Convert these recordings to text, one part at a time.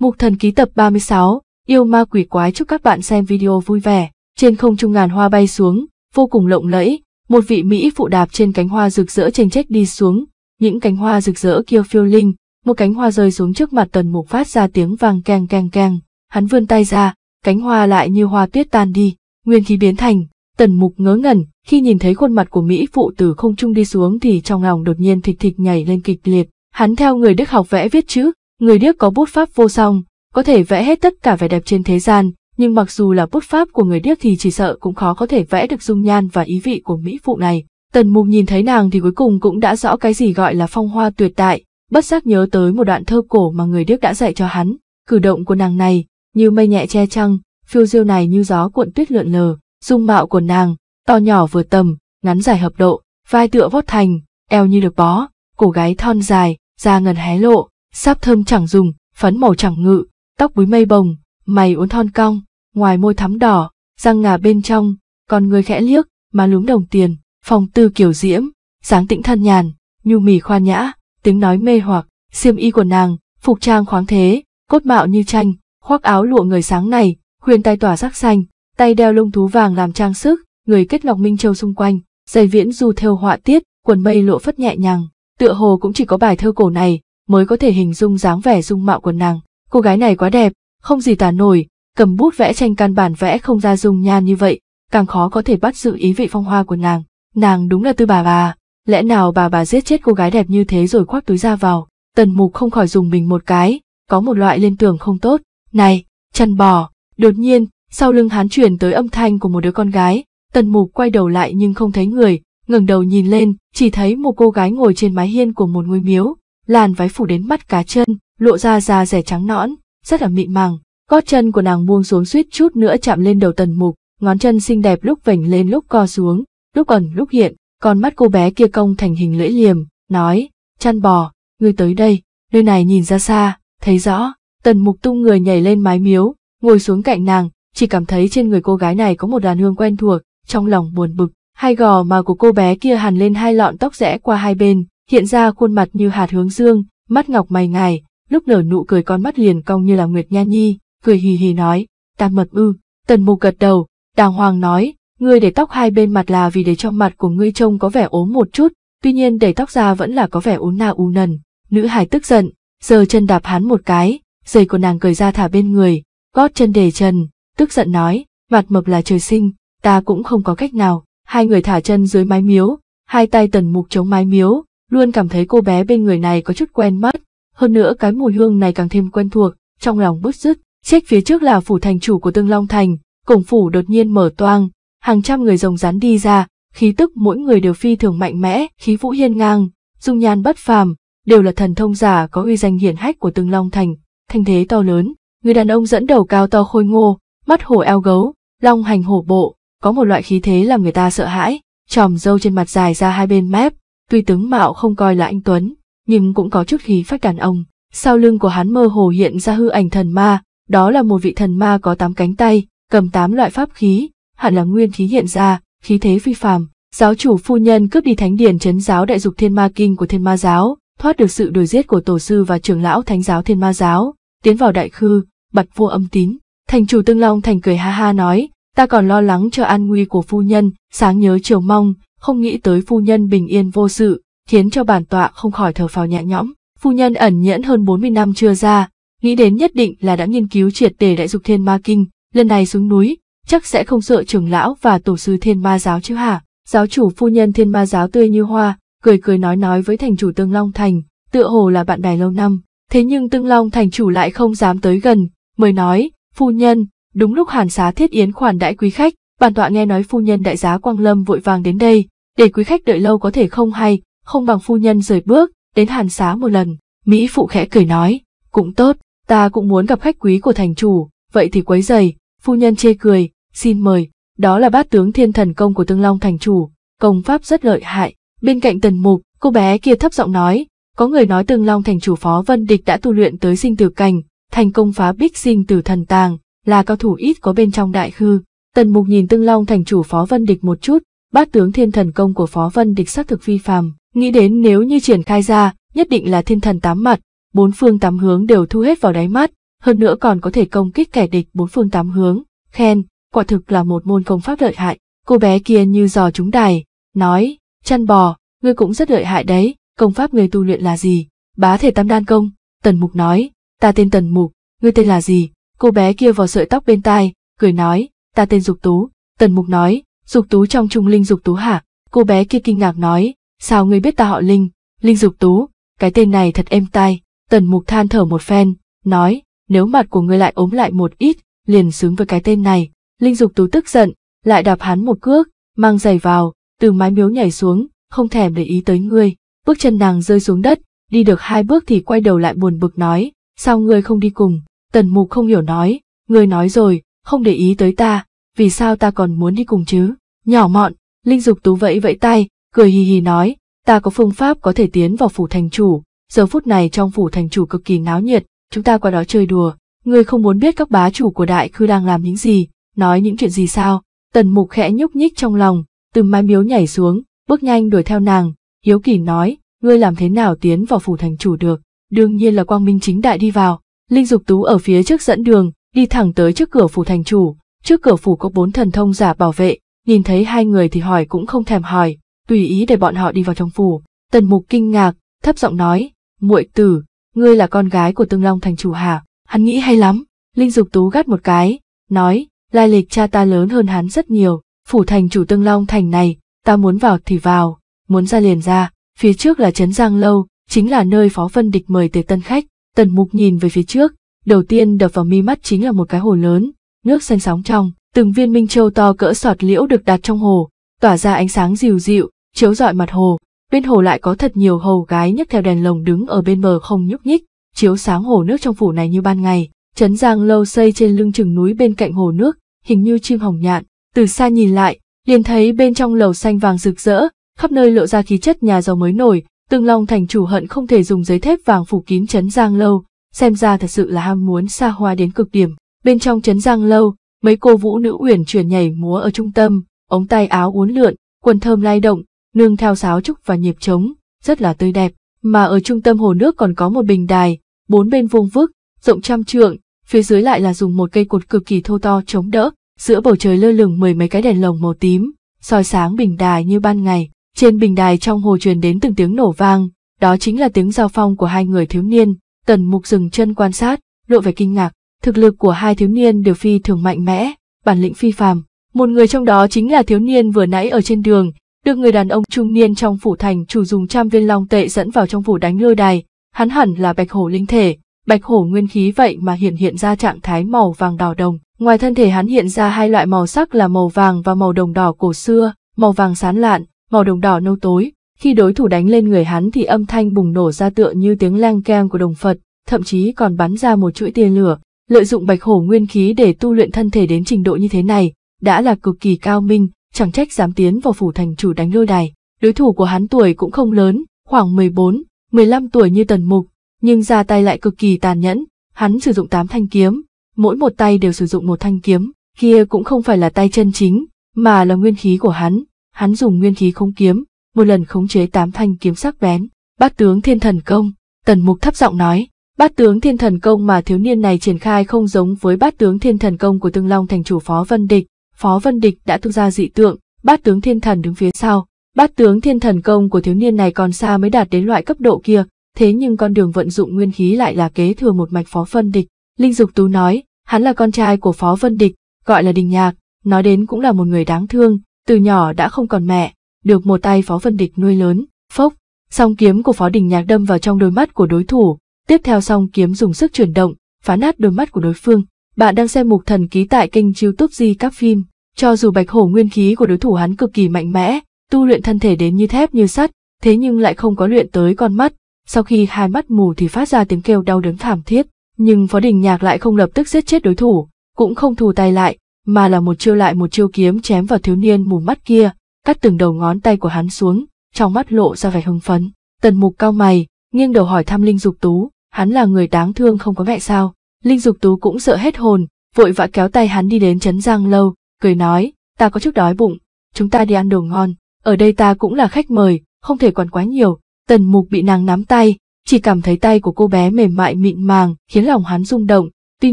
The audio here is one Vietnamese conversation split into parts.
Mục thần ký tập 36, yêu ma quỷ quái chúc các bạn xem video vui vẻ. Trên không trung ngàn hoa bay xuống, vô cùng lộng lẫy, một vị Mỹ phụ đạp trên cánh hoa rực rỡ trên trách đi xuống. Những cánh hoa rực rỡ kia phiêu linh, một cánh hoa rơi xuống trước mặt tần mục phát ra tiếng vàng keng keng keng. Hắn vươn tay ra, cánh hoa lại như hoa tuyết tan đi, nguyên khí biến thành. Tần mục ngớ ngẩn, khi nhìn thấy khuôn mặt của Mỹ phụ từ không trung đi xuống thì trong lòng đột nhiên thịch thịch nhảy lên kịch liệt. Hắn theo người Đức học vẽ viết chữ, Người điếc có bút pháp vô song, có thể vẽ hết tất cả vẻ đẹp trên thế gian, nhưng mặc dù là bút pháp của người điếc thì chỉ sợ cũng khó có thể vẽ được dung nhan và ý vị của mỹ phụ này. Tần Mục nhìn thấy nàng thì cuối cùng cũng đã rõ cái gì gọi là phong hoa tuyệt đại, bất giác nhớ tới một đoạn thơ cổ mà người điếc đã dạy cho hắn. Cử động của nàng này, như mây nhẹ che trăng, phiêu diêu này như gió cuộn tuyết lượn lờ, dung mạo của nàng, to nhỏ vừa tầm, ngắn dài hợp độ, vai tựa vót thành, eo như được bó, cổ gái thon dài, da ngần hé lộ, sáp thơm chẳng dùng, phấn màu chẳng ngự, tóc búi mây bồng, mày uốn thon cong, ngoài môi thắm đỏ, răng ngà bên trong, còn người khẽ liếc, má lúm đồng tiền, phong tư kiểu diễm, dáng tĩnh thân nhàn, nhu mì khoan nhã, tiếng nói mê hoặc, xiêm y của nàng, phục trang khoáng thế, cốt mạo như tranh, khoác áo lụa người sáng này, khuyên tay tỏa sắc xanh, tay đeo lông thú vàng làm trang sức, người kết ngọc minh châu xung quanh, giày viễn du theo họa tiết, quần mây lộ phất nhẹ nhàng, tựa hồ cũng chỉ có bài thơ cổ này mới có thể hình dung dáng vẻ dung mạo của nàng. Cô gái này quá đẹp, không gì tả nổi, cầm bút vẽ tranh căn bản vẽ không ra dung nhan như vậy, càng khó có thể bắt giữ ý vị phong hoa của nàng. Nàng đúng là tư bà bà, lẽ nào bà bà giết chết cô gái đẹp như thế rồi khoác túi ra vào. Tần mục không khỏi dùng mình một cái, có một loại liên tưởng không tốt. Này, chăn bò, đột nhiên, sau lưng hắn truyền tới âm thanh của một đứa con gái, tần mục quay đầu lại nhưng không thấy người, ngẩng đầu nhìn lên, chỉ thấy một cô gái ngồi trên mái hiên của một ngôi miếu, làn váy phủ đến mắt cá chân, lộ ra da rẻ trắng nõn, rất là mịn màng, gót chân của nàng buông xuống suýt chút nữa chạm lên đầu tần mục, ngón chân xinh đẹp lúc vểnh lên lúc co xuống, lúc ẩn lúc hiện, con mắt cô bé kia cong thành hình lưỡi liềm, nói, chăn bò, ngươi tới đây, nơi này nhìn ra xa, thấy rõ, tần mục tung người nhảy lên mái miếu, ngồi xuống cạnh nàng, chỉ cảm thấy trên người cô gái này có một đàn hương quen thuộc, trong lòng buồn bực, hai gò mà của cô bé kia hàn lên hai lọn tóc rẽ qua hai bên, hiện ra khuôn mặt như hạt hướng dương, mắt ngọc mày ngài, lúc nở nụ cười con mắt liền cong như là Nguyệt Nha Nhi, cười hì hì nói, ta mật ư, tần mục gật đầu, đàng hoàng nói, ngươi để tóc hai bên mặt là vì để cho mặt của ngươi trông có vẻ ốm một chút, tuy nhiên để tóc ra vẫn là có vẻ ốm na u nần, nữ hải tức giận, giờ chân đạp hắn một cái, giày của nàng cười ra thả bên người, gót chân để trần, tức giận nói, mặt mập là trời sinh, ta cũng không có cách nào, hai người thả chân dưới mái miếu, hai tay tần mục chống mái miếu, luôn cảm thấy cô bé bên người này có chút quen mắt, hơn nữa cái mùi hương này càng thêm quen thuộc, trong lòng bứt rứt. Trách phía trước là phủ thành chủ của Tương Long Thành, cổng phủ đột nhiên mở toang, hàng trăm người rồng rắn đi ra, khí tức mỗi người đều phi thường mạnh mẽ, khí vũ hiên ngang, dung nhan bất phàm, đều là thần thông giả có uy danh hiển hách của Tương Long Thành, thanh thế to lớn. Người đàn ông dẫn đầu cao to khôi ngô, mắt hổ eo gấu, long hành hổ bộ, có một loại khí thế làm người ta sợ hãi, tròm râu trên mặt dài ra hai bên mép, Tuy tướng mạo không coi là anh Tuấn, nhưng cũng có chút khí phách đàn ông. Sau lưng của hắn mơ hồ hiện ra hư ảnh thần ma, đó là một vị thần ma có tám cánh tay, cầm tám loại pháp khí, hẳn là nguyên khí hiện ra, khí thế phi phàm. Giáo chủ phu nhân cướp đi thánh điển chấn giáo đại dục thiên ma kinh của thiên ma giáo, thoát được sự đuổi giết của tổ sư và trưởng lão thánh giáo thiên ma giáo, tiến vào đại khư, bạch vua âm tín. Thành chủ Tương Long Thành cười ha ha nói, ta còn lo lắng cho an nguy của phu nhân, sáng nhớ chiều mong, không nghĩ tới phu nhân bình yên vô sự, khiến cho bản tọa không khỏi thở phào nhẹ nhõm. Phu nhân ẩn nhẫn hơn 40 năm chưa ra, nghĩ đến nhất định là đã nghiên cứu triệt để đại dục thiên ma kinh, lần này xuống núi, chắc sẽ không sợ trưởng lão và tổ sư thiên ma giáo chứ hả? Giáo chủ phu nhân thiên ma giáo tươi như hoa, cười cười nói nói với thành chủ Tương Long Thành, tựa hồ là bạn bè lâu năm, thế nhưng Tương Long Thành chủ lại không dám tới gần, mới nói, phu nhân, đúng lúc hàn xá thiết yến khoản đãi quý khách, bản tọa nghe nói phu nhân đại giá Quang Lâm vội vàng đến đây, để quý khách đợi lâu có thể không hay, không bằng phu nhân rời bước, đến hàn xá một lần. Mỹ phụ khẽ cười nói, cũng tốt, ta cũng muốn gặp khách quý của thành chủ, vậy thì quấy giày, phu nhân chê cười, xin mời, đó là bát tướng thiên thần công của tương long thành chủ, công pháp rất lợi hại. Bên cạnh tần mục, cô bé kia thấp giọng nói, có người nói tương long thành chủ phó vân địch đã tu luyện tới sinh tử cảnh, thành công phá bích sinh tử thần tàng, là cao thủ ít có bên trong đại hư Tần mục nhìn tương long thành chủ phó vân địch một chút, bát tướng thiên thần công của Phó Vân địch xác thực vi phạm nghĩ đến nếu như triển khai ra, nhất định là thiên thần tám mặt, bốn phương tám hướng đều thu hết vào đáy mắt, hơn nữa còn có thể công kích kẻ địch bốn phương tám hướng, khen, quả thực là một môn công pháp lợi hại. Cô bé kia như dò chúng đài, nói, chăn bò, ngươi cũng rất lợi hại đấy, công pháp ngươi tu luyện là gì? Bá thể tam đan công, Tần Mục nói, ta tên Tần Mục, ngươi tên là gì? Cô bé kia vào sợi tóc bên tai, cười nói, ta tên Dục Tú. Tần Mục nói, Dục Tú trong trung Linh Dục Tú hả? Cô bé kia kinh ngạc nói, sao ngươi biết ta họ Linh? Linh Dục Tú, cái tên này thật êm tai. Tần Mục than thở một phen, nói, nếu mặt của ngươi lại ốm lại một ít, liền xứng với cái tên này. Linh Dục Tú tức giận, lại đạp hắn một cước, mang giày vào, từ mái miếu nhảy xuống, không thèm để ý tới ngươi. Bước chân nàng rơi xuống đất, đi được hai bước thì quay đầu lại buồn bực nói, sao ngươi không đi cùng? Tần Mục không hiểu nói, ngươi nói rồi, không để ý tới ta, vì sao ta còn muốn đi cùng chứ? Nhỏ mọn, Linh Dục Tú vẫy vẫy tay, cười hì hì nói, ta có phương pháp có thể tiến vào phủ thành chủ, giờ phút này trong phủ thành chủ cực kỳ náo nhiệt, chúng ta qua đó chơi đùa, ngươi không muốn biết các bá chủ của đại khư đang làm những gì, nói những chuyện gì sao? Tần Mục khẽ nhúc nhích trong lòng, từ mái miếu nhảy xuống, bước nhanh đuổi theo nàng, hiếu kỳ nói, ngươi làm thế nào tiến vào phủ thành chủ được? Đương nhiên là quang minh chính đại đi vào, Linh Dục Tú ở phía trước dẫn đường, đi thẳng tới trước cửa phủ thành chủ, Trước cửa phủ có bốn thần thông giả bảo vệ, nhìn thấy hai người thì hỏi cũng không thèm hỏi, tùy ý để bọn họ đi vào trong phủ. Tần mục kinh ngạc, thấp giọng nói, muội tử, ngươi là con gái của tương long thành chủ hả? Hắn nghĩ hay lắm, Linh Dục Tú gắt một cái, nói, lai lịch cha ta lớn hơn hắn rất nhiều, phủ thành chủ tương long thành này, ta muốn vào thì vào, muốn ra liền ra, phía trước là Trấn Giang Lâu, chính là nơi Phó Vân Địch mời tề tân khách, tần mục nhìn về phía trước, đầu tiên đập vào mi mắt chính là một cái hồ lớn, nước xanh sóng trong, từng viên minh châu to cỡ sọt liễu được đặt trong hồ, tỏa ra ánh sáng dịu dịu, chiếu rọi mặt hồ. Bên hồ lại có thật nhiều hầu gái nhấc theo đèn lồng đứng ở bên bờ không nhúc nhích, chiếu sáng hồ nước trong phủ này như ban ngày. Trấn Giang lâu xây trên lưng chừng núi bên cạnh hồ nước, hình như chim hồng nhạn, từ xa nhìn lại, liền thấy bên trong lầu xanh vàng rực rỡ, khắp nơi lộ ra khí chất nhà giàu mới nổi, Tương Long thành chủ hận không thể dùng giấy thép vàng phủ kín trấn Giang lâu, xem ra thật sự là ham muốn xa hoa đến cực điểm. Bên trong trấn giang lâu, mấy cô vũ nữ uyển chuyển nhảy múa ở trung tâm, ống tay áo uốn lượn, quần thơm lay động, nương theo sáo trúc và nhịp trống, rất là tươi đẹp. Mà ở trung tâm hồ nước còn có một bình đài, bốn bên vuông vức, rộng trăm trượng, phía dưới lại là dùng một cây cột cực kỳ thô to chống đỡ, giữa bầu trời lơ lửng mười mấy cái đèn lồng màu tím, soi sáng bình đài như ban ngày. Trên bình đài trong hồ truyền đến từng tiếng nổ vang, đó chính là tiếng giao phong của hai người thiếu niên, Tần Mục dừng chân quan sát, lộ vẻ kinh ngạc. Thực lực của hai thiếu niên đều phi thường mạnh mẽ, bản lĩnh phi phàm. Một người trong đó chính là thiếu niên vừa nãy ở trên đường, được người đàn ông trung niên trong phủ thành chủ dùng trăm viên long tệ dẫn vào trong phủ đánh lôi đài, hắn hẳn là bạch hổ linh thể, bạch hổ nguyên khí vậy mà hiện hiện ra trạng thái màu vàng đỏ đồng. Ngoài thân thể hắn hiện ra hai loại màu sắc là màu vàng và màu đồng đỏ cổ xưa, màu vàng sán lạn, màu đồng đỏ nâu tối. Khi đối thủ đánh lên người hắn thì âm thanh bùng nổ ra tựa như tiếng lang keng của đồng Phật, thậm chí còn bắn ra một chuỗi tia lửa, Lợi dụng bạch hổ nguyên khí để tu luyện thân thể đến trình độ như thế này, đã là cực kỳ cao minh, chẳng trách dám tiến vào phủ thành chủ đánh lôi đài. Đối thủ của hắn tuổi cũng không lớn, khoảng 14, 15 tuổi như tần mục, nhưng ra tay lại cực kỳ tàn nhẫn, hắn sử dụng tám thanh kiếm, mỗi một tay đều sử dụng một thanh kiếm, kia cũng không phải là tay chân chính, mà là nguyên khí của hắn, hắn dùng nguyên khí không kiếm, một lần khống chế tám thanh kiếm sắc bén, bát tướng thiên thần công, tần mục thấp giọng nói, Bát tướng thiên thần công mà thiếu niên này triển khai không giống với bát tướng thiên thần công của Tương Long thành chủ Phó Vân Địch. Phó Vân Địch đã tung ra dị tượng, bát tướng thiên thần đứng phía sau. Bát tướng thiên thần công của thiếu niên này còn xa mới đạt đến loại cấp độ kia, thế nhưng con đường vận dụng nguyên khí lại là kế thừa một mạch Phó Vân Địch. Linh Dục Tú nói, hắn là con trai của Phó Vân Địch, gọi là Đình Nhạc, nói đến cũng là một người đáng thương, từ nhỏ đã không còn mẹ, được một tay Phó Vân Địch nuôi lớn, phốc. Song kiếm của Phó Đình Nhạc đâm vào trong đôi mắt của đối thủ, Tiếp theo song kiếm dùng sức chuyển động, phá nát đôi mắt của đối phương. Bạn đang xem mục thần ký tại kênh youtube Di các phim. Cho dù bạch hổ nguyên khí của đối thủ hắn cực kỳ mạnh mẽ, tu luyện thân thể đến như thép như sắt, thế nhưng lại không có luyện tới con mắt. Sau khi hai mắt mù thì phát ra tiếng kêu đau đớn thảm thiết, nhưng Phó Đình Nhạc lại không lập tức giết chết đối thủ, cũng không thù tay lại, mà là một chiêu lại một chiêu kiếm chém vào thiếu niên mù mắt kia, cắt từng đầu ngón tay của hắn xuống, trong mắt lộ ra vẻ hưng phấn. Tần Mục cao mày, nghiêng đầu hỏi thăm Linh Dục Tú, hắn là người đáng thương không có mẹ sao. Linh Dục Tú cũng sợ hết hồn, vội vã kéo tay hắn đi đến Trấn Giang Lâu, cười nói, ta có chút đói bụng, chúng ta đi ăn đồ ngon, ở đây ta cũng là khách mời, không thể quản quá nhiều. Tần Mục bị nàng nắm tay, chỉ cảm thấy tay của cô bé mềm mại mịn màng, khiến lòng hắn rung động, tuy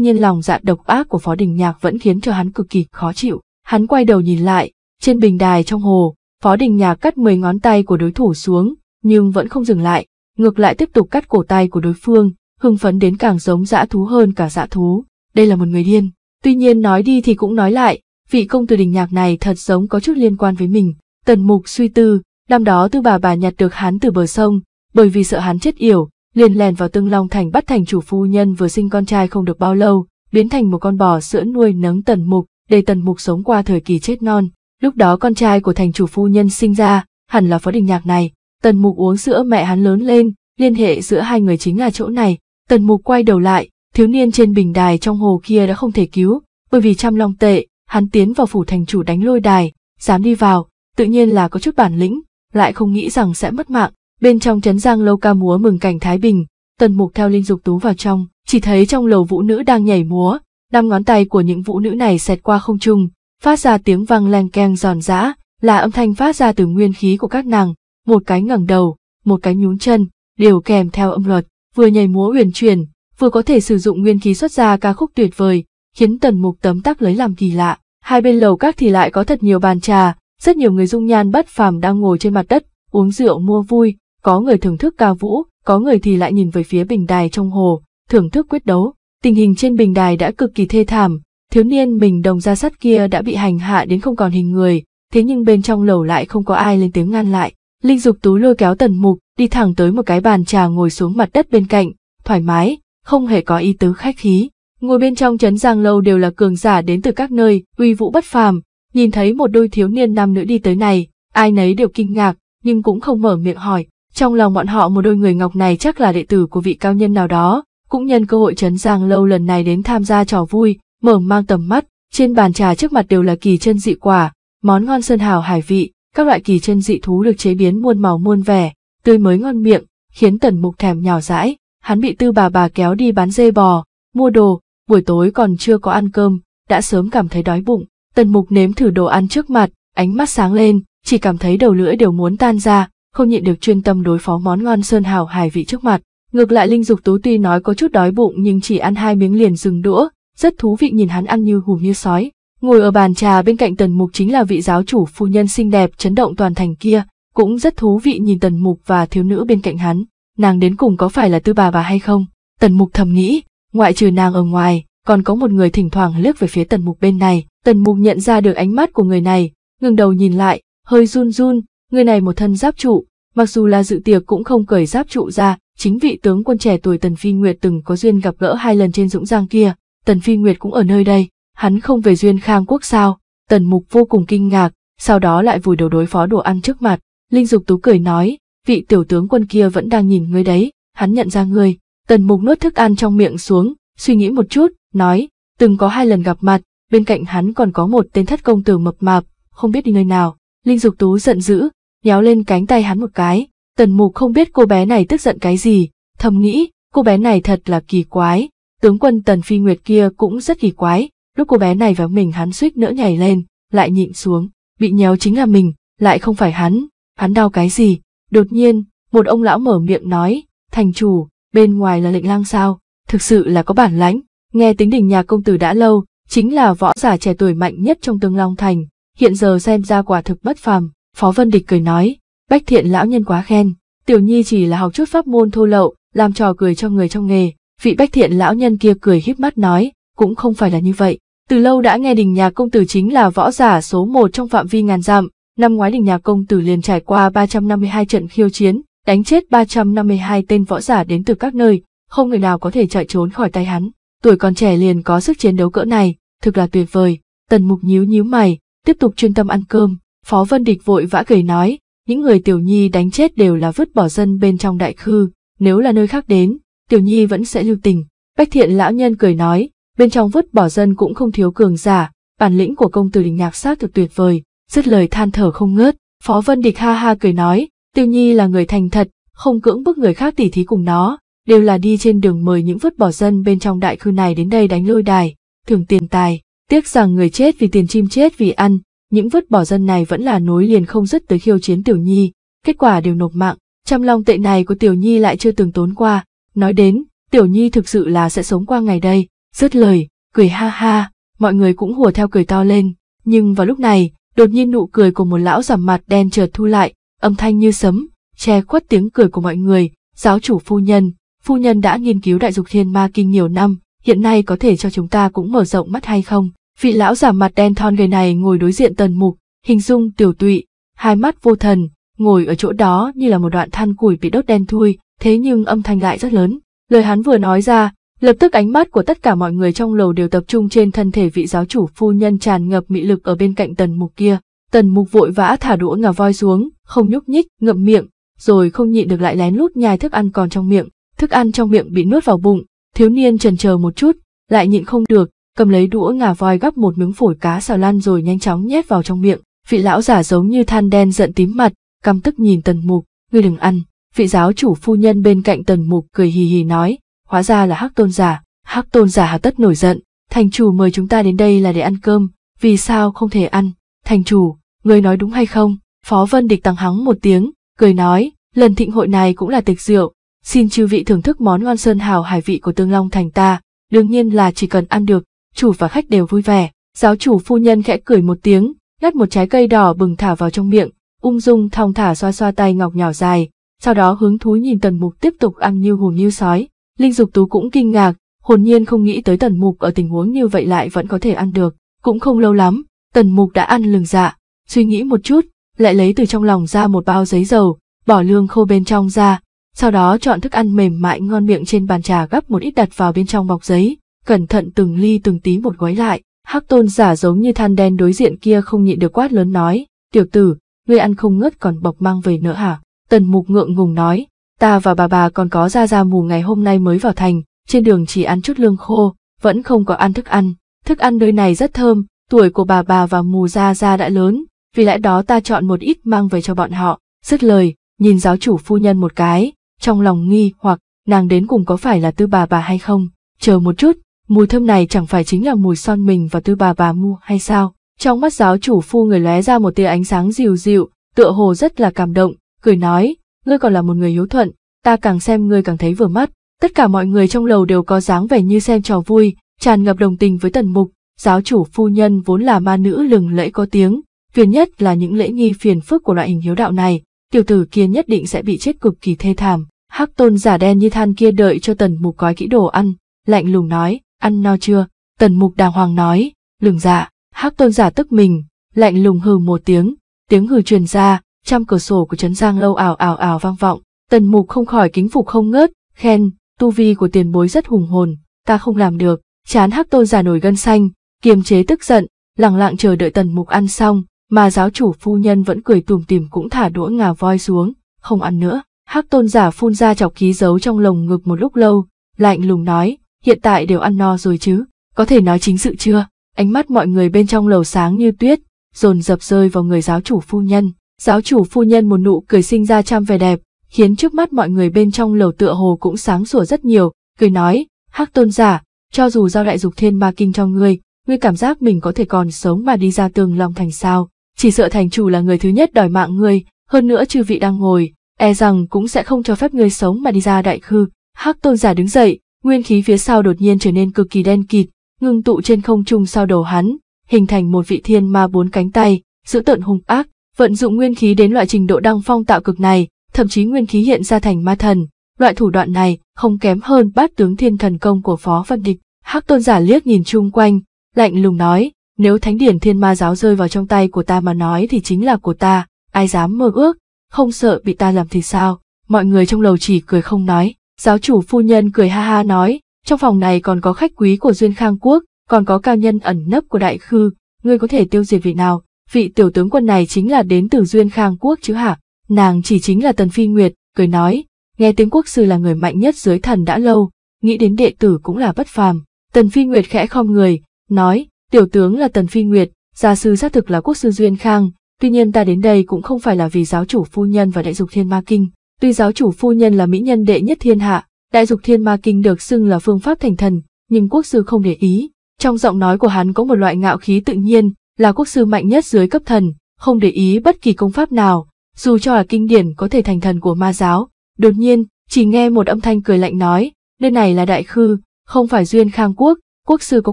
nhiên lòng dạ độc ác của Phó Đình Nhạc vẫn khiến cho hắn cực kỳ khó chịu. Hắn quay đầu nhìn lại, trên bình đài trong hồ, Phó Đình Nhạc cắt mười ngón tay của đối thủ xuống, nhưng vẫn không dừng lại, ngược lại tiếp tục cắt cổ tay của đối phương, hưng phấn đến càng giống dã thú hơn cả dã thú. Đây là một người điên. Tuy nhiên nói đi thì cũng nói lại, vị công tử đình nhạc này thật giống có chút liên quan với mình. Tần mục suy tư, năm đó tư bà bà nhặt được hắn từ bờ sông, bởi vì sợ hắn chết yểu, liền lèn vào tương long thành bắt thành chủ phu nhân vừa sinh con trai không được bao lâu, biến thành một con bò sữa nuôi nấng tần mục, để tần mục sống qua thời kỳ chết non. Lúc đó con trai của thành chủ phu nhân sinh ra, hẳn là phó đình nhạc này, Tần Mục uống sữa mẹ hắn lớn lên, liên hệ giữa hai người chính là chỗ này. Tần Mục quay đầu lại, thiếu niên trên bình đài trong hồ kia đã không thể cứu, bởi vì trăm long tệ, hắn tiến vào phủ thành chủ đánh lôi đài, dám đi vào, tự nhiên là có chút bản lĩnh, lại không nghĩ rằng sẽ mất mạng. Bên trong trấn giang lâu ca múa mừng cảnh Thái Bình, Tần Mục theo Linh Dục Tú vào trong, chỉ thấy trong lầu vũ nữ đang nhảy múa, năm ngón tay của những vũ nữ này xẹt qua không trung, phát ra tiếng vang leng keng giòn giã, là âm thanh phát ra từ nguyên khí của các nàng, một cái ngẩng đầu, một cái nhún chân, đều kèm theo âm luật, vừa nhảy múa huyền chuyển, vừa có thể sử dụng nguyên khí xuất ra ca khúc tuyệt vời, khiến tần mục tấm tắc lấy làm kỳ lạ. Hai bên lầu các thì lại có thật nhiều bàn trà, rất nhiều người dung nhan bất phàm đang ngồi trên mặt đất, uống rượu mua vui, có người thưởng thức ca vũ, có người thì lại nhìn về phía bình đài trong hồ, thưởng thức quyết đấu. Tình hình trên bình đài đã cực kỳ thê thảm, thiếu niên mình đồng ra sắt kia đã bị hành hạ đến không còn hình người, thế nhưng bên trong lầu lại không có ai lên tiếng ngăn lại. Linh Dục Tú lôi kéo Tần Mục, đi thẳng tới một cái bàn trà ngồi xuống mặt đất bên cạnh, thoải mái, không hề có ý tứ khách khí. Ngồi bên trong trấn Giang lâu đều là cường giả đến từ các nơi, uy vũ bất phàm, nhìn thấy một đôi thiếu niên nam nữ đi tới này, ai nấy đều kinh ngạc, nhưng cũng không mở miệng hỏi. Trong lòng bọn họ một đôi người ngọc này chắc là đệ tử của vị cao nhân nào đó, cũng nhân cơ hội trấn Giang lâu lần này đến tham gia trò vui, mở mang tầm mắt, trên bàn trà trước mặt đều là kỳ chân dị quả, món ngon sơn hào hải vị, các loại kỳ chân dị thú được chế biến muôn màu muôn vẻ, tươi mới ngon miệng, khiến Tần Mục thèm nhào rãi hắn bị tư bà bà kéo đi bán dê bò, mua đồ, buổi tối còn chưa có ăn cơm, đã sớm cảm thấy đói bụng. Tần Mục nếm thử đồ ăn trước mặt, ánh mắt sáng lên, chỉ cảm thấy đầu lưỡi đều muốn tan ra, không nhịn được chuyên tâm đối phó món ngon sơn hào hải vị trước mặt. Ngược lại Linh Dục Tú tuy nói có chút đói bụng nhưng chỉ ăn hai miếng liền dừng đũa, rất thú vị nhìn hắn ăn như hùm như sói, Ngồi ở bàn trà bên cạnh tần mục chính là vị giáo chủ phu nhân xinh đẹp chấn động toàn thành kia, cũng rất thú vị nhìn tần mục và thiếu nữ bên cạnh hắn, nàng đến cùng có phải là tư bà bà hay không? Tần mục thầm nghĩ, ngoại trừ nàng ở ngoài, còn có một người thỉnh thoảng lướt về phía tần mục bên này, tần mục nhận ra được ánh mắt của người này, ngừng đầu nhìn lại, hơi run run, người này một thân giáp trụ, mặc dù là dự tiệc cũng không cởi giáp trụ ra, chính vị tướng quân trẻ tuổi Tần Phi Nguyệt từng có duyên gặp gỡ hai lần trên dũng giang kia, Tần Phi Nguyệt cũng ở nơi đây, hắn không về duyên khang quốc sao, tần mục vô cùng kinh ngạc, sau đó lại vùi đầu đối phó đồ ăn trước mặt, Linh Dục Tú cười nói, vị tiểu tướng quân kia vẫn đang nhìn ngươi đấy, hắn nhận ra ngươi, tần mục nuốt thức ăn trong miệng xuống, suy nghĩ một chút, nói, từng có hai lần gặp mặt, bên cạnh hắn còn có một tên thất công tử mập mạp, không biết đi nơi nào, Linh Dục Tú giận dữ, nhéo lên cánh tay hắn một cái, tần mục không biết cô bé này tức giận cái gì, thầm nghĩ, cô bé này thật là kỳ quái, tướng quân tần phi nguyệt kia cũng rất kỳ quái, Lúc cô bé này và mình hắn suýt nữa nhảy lên, lại nhịn xuống, bị nhéo chính là mình, lại không phải hắn, hắn đau cái gì. Đột nhiên, một ông lão mở miệng nói, thành chủ, bên ngoài là lệnh lang sao, thực sự là có bản lãnh, nghe tính đình nhà công tử đã lâu, chính là võ giả trẻ tuổi mạnh nhất trong tương long thành, hiện giờ xem ra quả thực bất phàm, Phó Vân Địch cười nói, bách thiện lão nhân quá khen, tiểu nhi chỉ là học chút pháp môn thô lậu, làm trò cười cho người trong nghề, vị bách thiện lão nhân kia cười híp mắt nói, cũng không phải là như vậy, từ lâu đã nghe đình nhà công tử chính là võ giả số một trong phạm vi ngàn dặm, năm ngoái đình nhà công tử liền trải qua 352 trận khiêu chiến, đánh chết 352 tên võ giả đến từ các nơi, không người nào có thể chạy trốn khỏi tay hắn. Tuổi còn trẻ liền có sức chiến đấu cỡ này, thực là tuyệt vời. Tần Mục nhíu nhíu mày, tiếp tục chuyên tâm ăn cơm, Phó Vân Địch vội vã cười nói, những người Tiểu Nhi đánh chết đều là vứt bỏ dân bên trong đại khư, nếu là nơi khác đến, Tiểu Nhi vẫn sẽ lưu tình. Bách Thiện lão nhân cười nói, bên trong vứt bỏ dân cũng không thiếu cường giả, bản lĩnh của công tử đình nhạc xác thực tuyệt vời, dứt lời than thở không ngớt, Phó Vân Địch ha ha cười nói, Tiêu Nhi là người thành thật, không cưỡng bức người khác tỉ thí cùng nó, đều là đi trên đường mời những vứt bỏ dân bên trong đại khư này đến đây đánh lôi đài, thường tiền tài, tiếc rằng người chết vì tiền chim chết vì ăn, những vứt bỏ dân này vẫn là nối liền không dứt tới khiêu chiến Tiểu Nhi, kết quả đều nộp mạng, trăm long tệ này của Tiểu Nhi lại chưa từng tốn qua, nói đến, Tiểu Nhi thực sự là sẽ sống qua ngày đây, Dứt lời, cười ha ha, mọi người cũng hùa theo cười to lên. Nhưng vào lúc này, đột nhiên nụ cười của một lão giảm mặt đen chợt thu lại, âm thanh như sấm, che khuất tiếng cười của mọi người. Giáo chủ phu nhân, phu nhân đã nghiên cứu đại dục thiên ma kinh nhiều năm, hiện nay có thể cho chúng ta cũng mở rộng mắt hay không? Vị lão giảm mặt đen thon gầy này ngồi đối diện tần mục, hình dung tiểu tụy, hai mắt vô thần, ngồi ở chỗ đó như là một đoạn than củi bị đốt đen thui, thế nhưng âm thanh lại rất lớn. Lời hắn vừa nói ra, Lập tức ánh mắt của tất cả mọi người trong lầu đều tập trung trên thân thể vị giáo chủ phu nhân tràn ngập mị lực ở bên cạnh tần mục kia. Tần mục vội vã thả đũa ngà voi xuống, không nhúc nhích, ngậm miệng, rồi không nhịn được lại lén lút nhai thức ăn còn trong miệng. Thức ăn trong miệng bị nuốt vào bụng, thiếu niên trần chờ một chút, lại nhịn không được, cầm lấy đũa ngà voi gắp một miếng phổi cá xào lan rồi nhanh chóng nhét vào trong miệng. Vị lão giả giống như than đen giận tím mặt, căm tức nhìn tần mục, ngươi đừng ăn. Vị giáo chủ phu nhân bên cạnh tần mục cười hì hì nói, hóa ra là hắc tôn giả hắc tôn giả hà tất nổi giận thành chủ mời chúng ta đến đây là để ăn cơm vì sao không thể ăn thành chủ người nói đúng hay không phó vân địch tăng hắng một tiếng cười nói lần thịnh hội này cũng là tịch rượu xin chư vị thưởng thức món ngon sơn hào hải vị của tương long thành ta đương nhiên là chỉ cần ăn được chủ và khách đều vui vẻ giáo chủ phu nhân khẽ cười một tiếng ngắt một trái cây đỏ bừng thả vào trong miệng ung dung thong thả xoa xoa tay ngọc nhỏ dài sau đó hứng thú nhìn tần mục tiếp tục ăn như hùm như sói Linh Dục Tú cũng kinh ngạc, hồn nhiên không nghĩ tới Tần Mục ở tình huống như vậy lại vẫn có thể ăn được. Cũng không lâu lắm, Tần Mục đã ăn lừng dạ, suy nghĩ một chút, lại lấy từ trong lòng ra một bao giấy dầu, bỏ lương khô bên trong ra, sau đó chọn thức ăn mềm mại ngon miệng trên bàn trà gấp một ít đặt vào bên trong bọc giấy, cẩn thận từng ly từng tí một gói lại. Hắc tôn giả giống như than đen đối diện kia không nhịn được quát lớn nói, tiểu tử, ngươi ăn không ngớt còn bọc mang về nữa hả? Tần mục ngượng ngùng nói, ta và bà bà còn có ra ra mù ngày hôm nay mới vào thành, trên đường chỉ ăn chút lương khô, vẫn không có ăn thức ăn. Thức ăn nơi này rất thơm, tuổi của bà bà và mù ra ra đã lớn, vì lẽ đó ta chọn một ít mang về cho bọn họ. Dứt lời, nhìn giáo chủ phu nhân một cái, trong lòng nghi hoặc nàng đến cùng có phải là tư bà bà hay không. Chờ một chút, mùi thơm này chẳng phải chính là mùi son mình và tư bà bà mu hay sao? Trong mắt giáo chủ phu người lóe ra một tia ánh sáng dịu dịu, tựa hồ rất là cảm động, cười nói, ngươi còn là một người hiếu thuận, ta càng xem ngươi càng thấy vừa mắt. Tất cả mọi người trong lầu đều có dáng vẻ như xem trò vui, tràn ngập đồng tình với tần mục, giáo chủ phu nhân vốn là ma nữ lừng lẫy có tiếng, phiền nhất là những lễ nghi phiền phức của loại hình hiếu đạo này, tiểu tử kia nhất định sẽ bị chết cực kỳ thê thảm. Hắc tôn giả đen như than kia đợi cho tần mục gói kỹ đồ ăn, lạnh lùng nói, ăn no chưa? Tần mục đàng hoàng nói, lừng dạ, hắc tôn giả tức mình, lạnh lùng hừ một tiếng, tiếng hừ truyền ra, trăm cửa sổ của trấn Giang Lâu ảo ảo ảo vang vọng, tần mục không khỏi kính phục không ngớt, khen, tu vi của tiền bối rất hùng hồn, ta không làm được, chán hắc tôn giả nổi gân xanh, kiềm chế tức giận, lẳng lặng chờ đợi tần mục ăn xong, mà giáo chủ phu nhân vẫn cười tủm tỉm cũng thả đũa ngà voi xuống, không ăn nữa. Hắc tôn giả phun ra chọc khí giấu trong lồng ngực một lúc lâu, lạnh lùng nói, hiện tại đều ăn no rồi chứ, có thể nói chính sự chưa? Ánh mắt mọi người bên trong lầu sáng như tuyết, dồn dập rơi vào người giáo chủ phu nhân, Giáo chủ phu nhân một nụ cười sinh ra trăm vẻ đẹp, khiến trước mắt mọi người bên trong lầu tựa hồ cũng sáng sủa rất nhiều, cười nói, hắc tôn giả, cho dù giao đại dục thiên ma kinh cho ngươi, ngươi cảm giác mình có thể còn sống mà đi ra tường lòng thành sao, chỉ sợ thành chủ là người thứ nhất đòi mạng ngươi, hơn nữa chư vị đang ngồi, e rằng cũng sẽ không cho phép ngươi sống mà đi ra đại khư. Hắc tôn giả đứng dậy, nguyên khí phía sau đột nhiên trở nên cực kỳ đen kịt, ngưng tụ trên không trung sau đầu hắn, hình thành một vị thiên ma bốn cánh tay, giữ tợn hung ác, Vận dụng nguyên khí đến loại trình độ đăng phong tạo cực này, thậm chí nguyên khí hiện ra thành ma thần, loại thủ đoạn này không kém hơn bát tướng thiên thần công của Phó Văn Địch. Hắc tôn giả liếc nhìn chung quanh, lạnh lùng nói, nếu thánh điển thiên ma giáo rơi vào trong tay của ta mà nói thì chính là của ta, ai dám mơ ước, không sợ bị ta làm thì sao, mọi người trong lầu chỉ cười không nói, giáo chủ phu nhân cười ha ha nói, trong phòng này còn có khách quý của Duyên Khang Quốc, còn có cao nhân ẩn nấp của Đại Khư, ngươi có thể tiêu diệt vị nào, vị tiểu tướng quân này chính là đến từ Duyên Khang Quốc chứ hả? Nàng chỉ chính là Tần Phi Nguyệt, cười nói, nghe tiếng quốc sư là người mạnh nhất dưới thần đã lâu, nghĩ đến đệ tử cũng là bất phàm. Tần Phi Nguyệt khẽ khom người, nói, tiểu tướng là Tần Phi Nguyệt, gia sư xác thực là quốc sư Duyên Khang, tuy nhiên ta đến đây cũng không phải là vì giáo chủ phu nhân và đại dục thiên ma kinh. Tuy giáo chủ phu nhân là mỹ nhân đệ nhất thiên hạ, đại dục thiên ma kinh được xưng là phương pháp thành thần, nhưng quốc sư không để ý. Trong giọng nói của hắn có một loại ngạo khí tự nhiên, là quốc sư mạnh nhất dưới cấp thần, không để ý bất kỳ công pháp nào, dù cho là kinh điển có thể thành thần của ma giáo. Đột nhiên, chỉ nghe một âm thanh cười lạnh nói, nơi này là đại khư, không phải duyên khang quốc, quốc sư có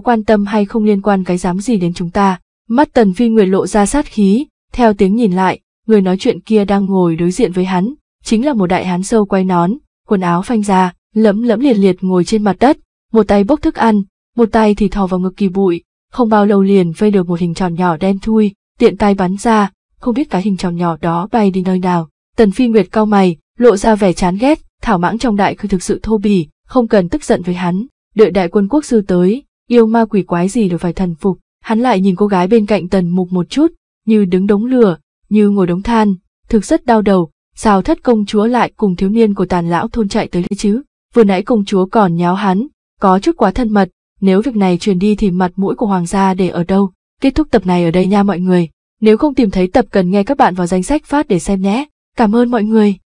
quan tâm hay không liên quan cái dám gì đến chúng ta. Mắt tần phi nguyệt lộ ra sát khí, theo tiếng nhìn lại, người nói chuyện kia đang ngồi đối diện với hắn, chính là một đại hán sâu quay nón, quần áo phanh ra, lẫm lẫm liệt liệt ngồi trên mặt đất, một tay bốc thức ăn, một tay thì thò vào ngực kỳ bụi, không bao lâu liền vây được một hình tròn nhỏ đen thui, tiện tay bắn ra, không biết cái hình tròn nhỏ đó bay đi nơi nào. Tần Phi Nguyệt cau mày, lộ ra vẻ chán ghét, thảo mãng trong đại cứ thực sự thô bỉ, không cần tức giận với hắn, đợi đại quân quốc sư tới, yêu ma quỷ quái gì đều phải thần phục. Hắn lại nhìn cô gái bên cạnh Tần Mục một chút, như đứng đống lửa, như ngồi đống than, thực rất đau đầu, sao thất công chúa lại cùng thiếu niên của tàn lão thôn chạy tới đây chứ? Vừa nãy công chúa còn nháo hắn, có chút quá thân mật, nếu việc này truyền đi thì mặt mũi của hoàng gia để ở đâu. Kết thúc tập này ở đây nha mọi người. Nếu không tìm thấy tập cần nghe các bạn vào danh sách phát để xem nhé. Cảm ơn mọi người.